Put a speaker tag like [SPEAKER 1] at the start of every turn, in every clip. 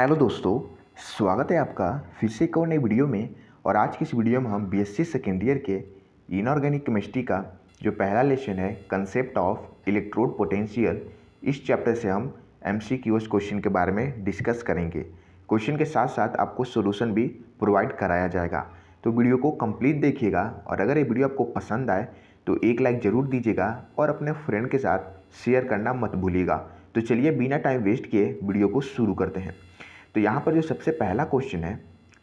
[SPEAKER 1] hello दोस्तों स्वागत है आपका फिर से एक और नई वीडियो में और आज की इस वीडियो में हम बीएससी सेकेंड ईयर के इनऑर्गेनिक केमिस्ट्री का जो पहला लेसन है कंसेप्ट ऑफ इलेक्ट्रोड पोटेंशियल इस चैप्टर से हम एम सी क्वेश्चन के बारे में डिस्कस करेंगे क्वेश्चन के साथ साथ आपको सोल्यूशन भी प्रोवाइड कराया जाएगा तो वीडियो को कम्प्लीट देखिएगा और अगर ये वीडियो आपको पसंद आए तो एक लाइक ज़रूर दीजिएगा और अपने फ्रेंड के साथ शेयर करना मत भूलिएगा तो चलिए बिना टाइम वेस्ट किए वीडियो को शुरू करते हैं तो यहाँ पर जो सबसे पहला क्वेश्चन है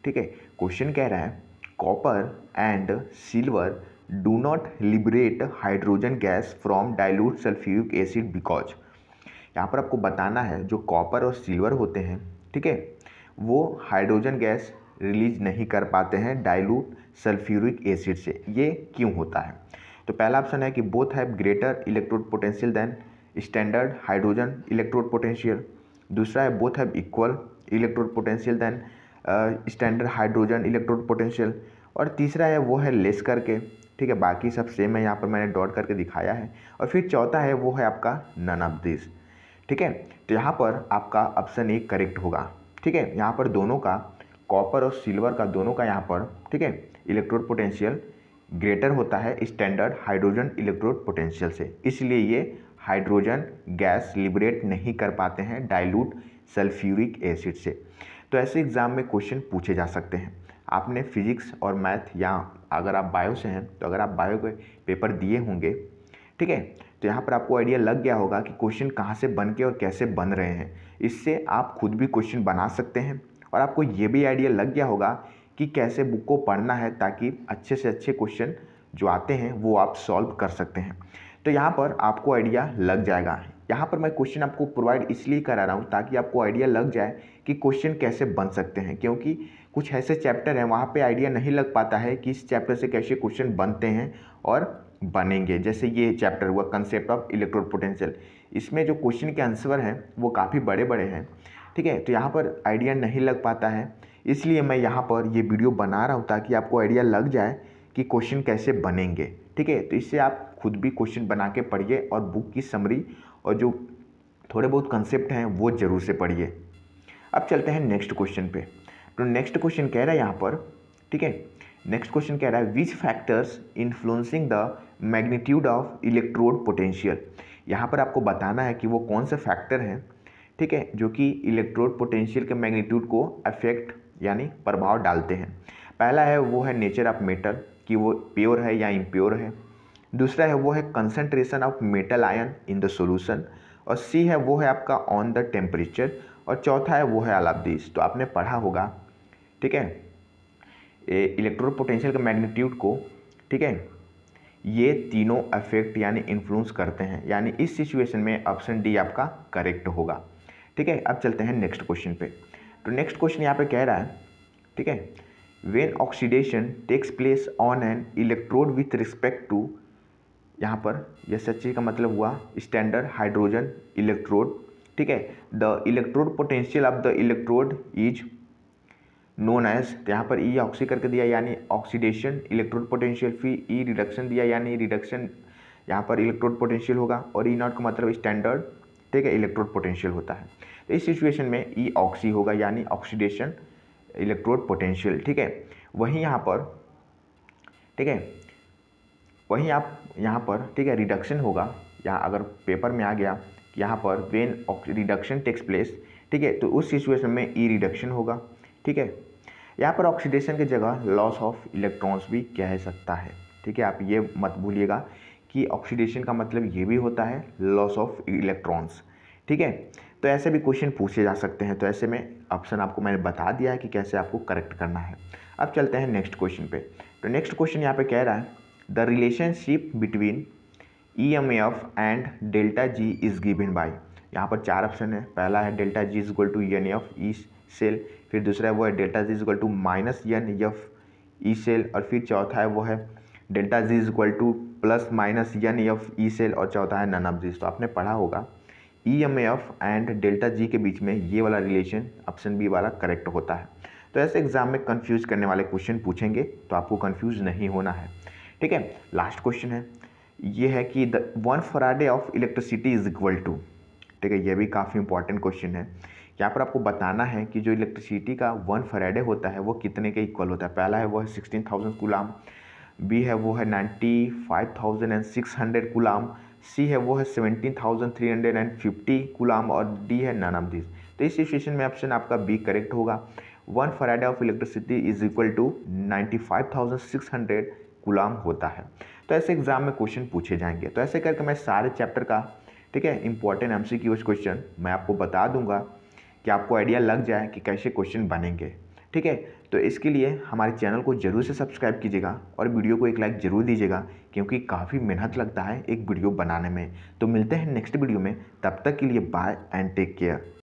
[SPEAKER 1] ठीक है क्वेश्चन कह रहा है copper and silver do not liberate hydrogen gas from dilute sulphuric acid because यहाँ पर आपको बताना है जो कॉपर और सिल्वर होते हैं ठीक है वो हाइड्रोजन गैस रिलीज नहीं कर पाते हैं डाइल्यूट सल्फ्यूरिक एसिड से ये क्यों होता है तो पहला ऑप्शन है कि both have greater electrode potential than standard hydrogen electrode potential दूसरा है both have equal electrode potential than standard hydrogen electrode potential और तीसरा है वो है लेस करके ठीक है बाकी सब सेम है यहाँ पर मैंने डॉट करके दिखाया है और फिर चौथा है वो है आपका नन ऑफ दिस ठीक है तो यहाँ पर आपका ऑप्शन ए करेक्ट होगा ठीक है यहाँ पर दोनों का कॉपर और सिल्वर का दोनों का यहाँ पर ठीक है इलेक्ट्रोड पोटेंशियल ग्रेटर होता है स्टैंडर्ड हाइड्रोजन इलेक्ट्रोड पोटेंशियल से इसलिए ये हाइड्रोजन गैस लिबरेट नहीं कर पाते हैं डाइल्यूट सल्फ्यूरिक एसिड से तो ऐसे एग्ज़ाम में क्वेश्चन पूछे जा सकते हैं आपने फिजिक्स और मैथ या अगर आप बायो से हैं तो अगर आप बायो के पेपर दिए होंगे ठीक है तो यहाँ पर आपको आइडिया लग गया होगा कि क्वेश्चन कहाँ से बन के और कैसे बन रहे हैं इससे आप खुद भी क्वेश्चन बना सकते हैं और आपको ये भी आइडिया लग गया होगा कि कैसे बुक को पढ़ना है ताकि अच्छे से अच्छे क्वेश्चन जो आते हैं वो आप सॉल्व कर सकते हैं तो यहाँ पर आपको आइडिया लग जाएगा यहाँ पर मैं क्वेश्चन आपको प्रोवाइड इसलिए करा रहा हूँ ताकि आपको आइडिया लग जाए कि क्वेश्चन कैसे बन सकते हैं क्योंकि कुछ ऐसे चैप्टर हैं वहाँ पे आइडिया नहीं लग पाता है कि इस चैप्टर से कैसे क्वेश्चन बनते हैं और बनेंगे जैसे ये चैप्टर हुआ कंसेप्ट ऑफ इलेक्ट्रोड पोटेंशियल इसमें जो क्वेश्चन के आंसर हैं वो काफ़ी बड़े बड़े हैं ठीक है तो यहाँ पर आइडिया नहीं लग पाता है इसलिए मैं यहाँ पर ये वीडियो बना रहा हूँ ताकि आपको आइडिया लग जाए कि क्वेश्चन कैसे बनेंगे ठीक है तो इससे आप खुद भी क्वेश्चन बना के पढ़िए और बुक की समरी और जो थोड़े बहुत कंसेप्ट हैं वो ज़रूर से पढ़िए अब चलते हैं नेक्स्ट क्वेश्चन पे तो नेक्स्ट क्वेश्चन कह रहा है यहाँ पर ठीक है नेक्स्ट क्वेश्चन कह रहा है which factors influencing the magnitude of electrode potential यहाँ पर आपको बताना है कि वो कौन से फैक्टर हैं ठीक है जो कि इलेक्ट्रोड पोटेंशियल के मैग्नीट्यूड को अफेक्ट यानी प्रभाव डालते हैं पहला है वो है नेचर ऑफ मेटल कि वो प्योर है या इम्प्योर है दूसरा है वो है concentration of metal ion in the solution और सी है वो है आपका ऑन द टेम्परेचर और चौथा है वो है अलाब्दीस तो आपने पढ़ा होगा ठीक है इलेक्ट्रो पोटेंशियल के मैग्नीट्यूड को ठीक है ये तीनों अफेक्ट यानी इन्फ्लुएंस करते हैं यानी इस सिचुएशन में ऑप्शन डी आपका करेक्ट होगा ठीक है अब चलते हैं नेक्स्ट क्वेश्चन पे तो नेक्स्ट क्वेश्चन यहाँ पे कह रहा है ठीक है when oxidation takes place on an electrode with respect to यहाँ पर यस एच का मतलब हुआ स्टैंडर्ड हाइड्रोजन इलेक्ट्रोड ठीक है the electrode potential of the electrode is known as तो यहाँ पर ई e ऑक्सी करके दिया यानी ऑक्सीडेशन इलेक्ट्रोड पोटेंशियल फी ई रिडक्शन दिया यानी रिडक्शन यहाँ पर इलेक्ट्रोड पोटेंशियल होगा और ई e नॉट का मतलब स्टैंडर्ड ठीक है इलेक्ट्रोड पोटेंशियल होता है तो इस सिचुएशन में ई e ऑक्सी होगा यानी ऑक्सीडेशन इलेक्ट्रोड पोटेंशियल ठीक है वहीं यहाँ पर ठीक है वहीं आप यहाँ पर ठीक है रिडक्शन होगा यहाँ अगर पेपर में आ गया यहाँ पर वेन रिडक्शन टेक्स प्लेस ठीक है तो उस सिचुएशन में ई e रिडक्शन होगा ठीक है यहाँ पर ऑक्सीडेशन की जगह लॉस ऑफ इलेक्ट्रॉन्स भी कह सकता है ठीक है आप ये मत भूलिएगा कि ऑक्सीडेशन का मतलब ये भी होता है लॉस ऑफ इलेक्ट्रॉन्स ठीक है तो ऐसे भी क्वेश्चन पूछे जा सकते हैं तो ऐसे में ऑप्शन आपको मैंने बता दिया है कि कैसे आपको करेक्ट करना है अब चलते हैं नेक्स्ट क्वेश्चन पे तो नेक्स्ट क्वेश्चन यहाँ पे कह रहा है the relationship between E M F and delta G is given by यहाँ पर चार ऑप्शन है पहला है delta G is equal to n F E cell फिर दूसरा है वो है delta G is equal to minus n F E cell और फिर चौथा है वो है delta G is equal to plus minus n F E cell और चौथा है नन ऑफ जीज तो आपने पढ़ा होगा E M F and delta G के बीच में ये वाला रिलेशन ऑप्शन बी वाला करेक्ट होता है तो ऐसे एग्जाम में कन्फ्यूज करने वाले क्वेश्चन पूछेंगे तो आपको कन्फ्यूज नहीं होना है ठीक है लास्ट क्वेश्चन है ये है कि the one Faraday of electricity is equal to ठीक है ये भी काफ़ी इंपॉर्टेंट क्वेश्चन है यहाँ पर आपको बताना है कि जो इलेक्ट्रिसिटी का वन फराडे होता है वो कितने के इक्वल होता है पहला है वो है सिक्सटीन थाउजेंड गुलाम बी है वो है ninety five thousand and six hundred coulomb C है वो है seventeen thousand three hundred and fifty coulomb और डी है नाना ऑफ दिस तो इस सिचुएशन में ऑप्शन आपका बी करेक्ट होगा one Faraday of electricity is equal to ninety five thousand six hundred coulomb होता है तो ऐसे एग्जाम में क्वेश्चन पूछे जाएंगे तो ऐसे करके मैं सारे चैप्टर का ठीक है इंपॉर्टेंट एम सी क्वेश्चन मैं आपको बता दूंगा कि आपको आइडिया लग जाए कि कैसे क्वेश्चन बनेंगे ठीक है तो इसके लिए हमारे चैनल को जरूर से सब्सक्राइब कीजिएगा और वीडियो को एक लाइक ज़रूर दीजिएगा क्योंकि काफ़ी मेहनत लगता है एक वीडियो बनाने में तो मिलते हैं नेक्स्ट वीडियो में तब तक के लिए बाय एंड टेक केयर